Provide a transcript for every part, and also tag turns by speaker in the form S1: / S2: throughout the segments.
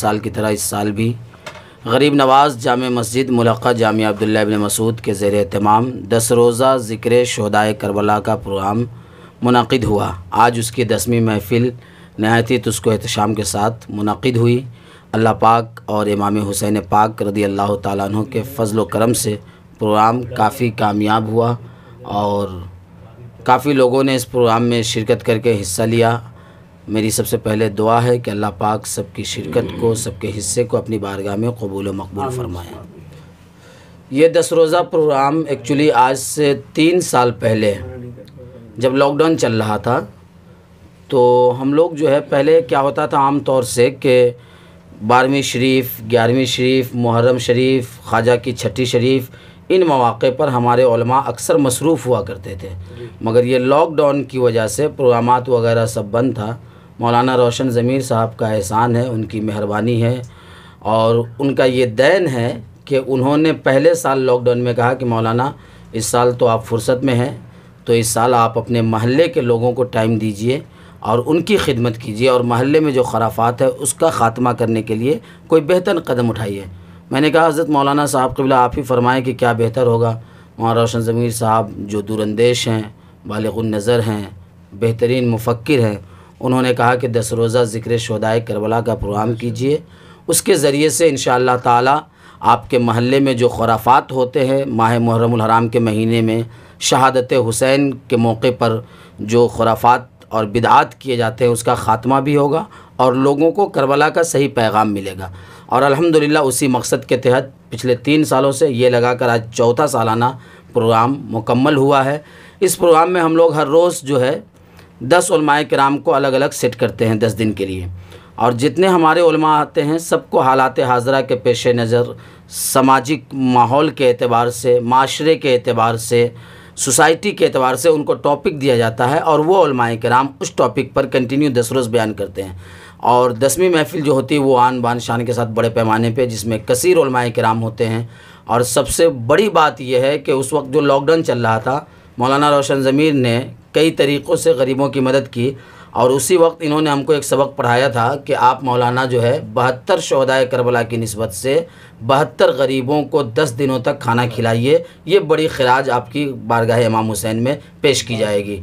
S1: साल की तरह इस साल भी गरीब नवाज जाम मस्जिद मुलाक़ा जाम अब्दुल्ला अबिन मसूद के जेर अहतमाम दस रोज़ा ज़िक्र शहदाय करबला का प्रोग्राम मुनद हुआ आज उसकी दसवीं महफ़िल नहायती तस्को एहतम के साथ मुनद हुई अल्लाह पाक और इमाम हुसैन पाक रदी अल्लाह तु के फ़जल करम से प्रोग्राम काफ़ी कामयाब हुआ और काफ़ी लोगों ने इस प्रोग्राम में शिरकत करके हिस्सा लिया मेरी सबसे पहले दुआ है कि अल्लाह पाक सबकी शिरकत को हम्म। सबके हिस्से को अपनी बारगाह में कबूल मकबूल फरमाए ये दस रोज़ा प्रोग्राम एक्चुअली आज से तीन साल पहले जब लॉकडाउन चल रहा था तो हम लोग जो है पहले क्या होता था आम तौर से कि बारहवीं शरीफ ग्यारहवीं शरीफ मुहर्रम शरीफ ख्वाजा की छठी शरीफ इन मौाक़े पर हमारे अक्सर मसरूफ़ हुआ करते थे मगर ये लॉकडाउन की वजह से प्रोग्राम वगैरह सब बंद था मौलाना रोशन ज़मीर साहब का एहसान है उनकी मेहरबानी है और उनका ये दैन है कि उन्होंने पहले साल लॉकडाउन में कहा कि मौलाना इस साल तो आप फुर्सत में हैं तो इस साल आप अपने महल्ले के लोगों को टाइम दीजिए और उनकी खिदमत कीजिए और महल्ले में जो खराफात है उसका ख़ात्मा करने के लिए कोई बेहतर कदम उठाइए मैंने कहा हज़रत मौलाना साहब कबिला आप ही फरमाएँ कि क्या बेहतर होगा वहाँ रोशन ज़मीर साहब जो दूरंदेश हैं बालग नज़र हैं बेहतरीन मुफक्र हैं उन्होंने कहा कि दस रोज़ा ज़िक्र शहदाय करबला का प्रोग्राम कीजिए उसके ज़रिए से इन ताला आपके महल्ले में जो खुराफात होते हैं माह मुहरम हराम के महीने में शहादत हुसैन के मौके पर जो खुराफात और बिदात किए जाते हैं उसका ख़ात्मा भी होगा और लोगों को करबला का सही पैगाम मिलेगा और अल्हम्दुलिल्लाह उसी मकसद के तहत पिछले तीन सालों से ये लगाकर आज चौथा सालाना प्रोग्राम मुकम्मल हुआ है इस प्रोग्राम में हम लोग हर रोज़ जो है दस कराम को अलग अलग सेट करते हैं दस दिन के लिए और जितने हमारे उलमा आते हैं सबको हालात हाजरा के पेश नज़र सामाजिक माहौल के अतबार से माशरे के अतबार से सोसाइटी के एतबार से उनको टॉपिक दिया जाता है और वो उलमाए कराम उस टॉपिक पर कंटिन्यू दस रोज़ बयान करते हैं और दसवीं महफिल जो होती है वो आन बान शान के साथ बड़े पैमाने पे जिसमें कसर उलमाए कराम होते हैं और सबसे बड़ी बात यह है कि उस वक्त जो लॉकडाउन चल रहा था मौलाना रोशन ज़मीर ने कई तरीक़ों से गरीबों की मदद की और उसी वक्त इन्होंने हमको एक सबक पढ़ाया था कि आप मौलाना जो है बहत्तर शहदाय करबला की नस्बत से बहत्तर गरीबों को दस दिनों तक खाना खिलाइए ये बड़ी खराज आपकी बारगाह इमाम हुसैन में पेश की जाएगी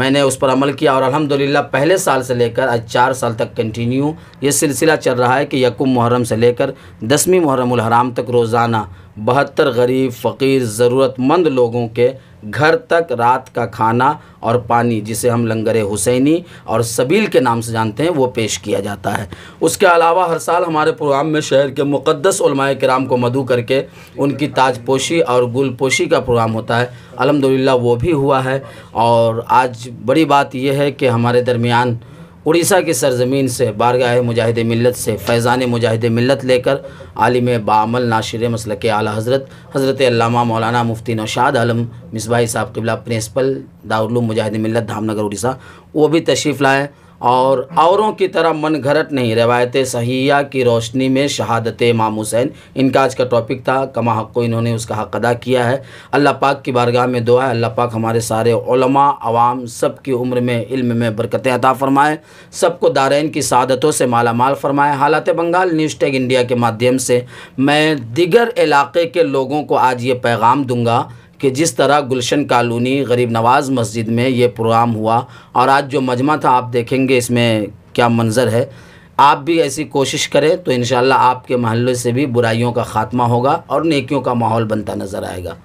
S1: मैंने उस पर अमल किया और अल्हम्दुलिल्लाह पहले साल से लेकर आज चार साल तक कंटिन्यू ये सिलसिला चल रहा है कि यकुम मुहर्रम से लेकर दसवीं मुहर्रम हराम तक रोज़ाना बहत्तर गरीब फ़कीर ज़रूरतमंद लोगों के घर तक रात का खाना और पानी जिसे हम लंगर हुसैनी और सबील के नाम से जानते हैं वो पेश किया जाता है उसके अलावा हर साल हमारे प्रोग्राम में शहर के मुक़दस कराम को मधु करके उनकी ताजपोशी और गुलपोशी का प्रोग्राम होता है अलहमदिल्ला वो भी हुआ है और आज बड़ी बात यह है कि हमारे दरमियान उड़ीसा की सरजमीन से बारगाह मुजाहिद मिलत से फैज़ान मुजाहिद मिलत लेकर आलिम बामल नाशिर मसल के आला हज़रत हज़रत अल्लामा मौलाना मुफ्ती नौशाद आलम मिसबाही साहब किबला प्रिंसिपल दारुल मुजाहिद मिलत धामनगर उड़ीसा वो भी तशरीफ़ लाए और औरों की तरह मन घरट नहीं रवायत सहिया की रोशनी में शहादत इमाम हुसैन इनका आज का टॉपिक था कमा हक को इन्होंने उसका हक अदा किया है अल्लाह पाक की बारगाह में दुआ है अल्लाह पाक हमारे सारे उलमा आवाम सब की उम्र में इल्म में बरकतें अता फ़रमाए सबको दारैन की शादतों से माला माल फ़रमाए हालत बंगाल न्यूज़ टेक इंडिया के माध्यम से मैं दिगर इलाके के लोगों को आज ये पैगाम दूँगा कि जिस तरह गुलशन कॉलोनी गरीब नवाज़ मस्जिद में ये प्रोग्राम हुआ और आज जो मजमा था आप देखेंगे इसमें क्या मंज़र है आप भी ऐसी कोशिश करें तो इन आपके महल्ले से भी बुराइयों का ख़ात्मा होगा और नेकियों का माहौल बनता नज़र आएगा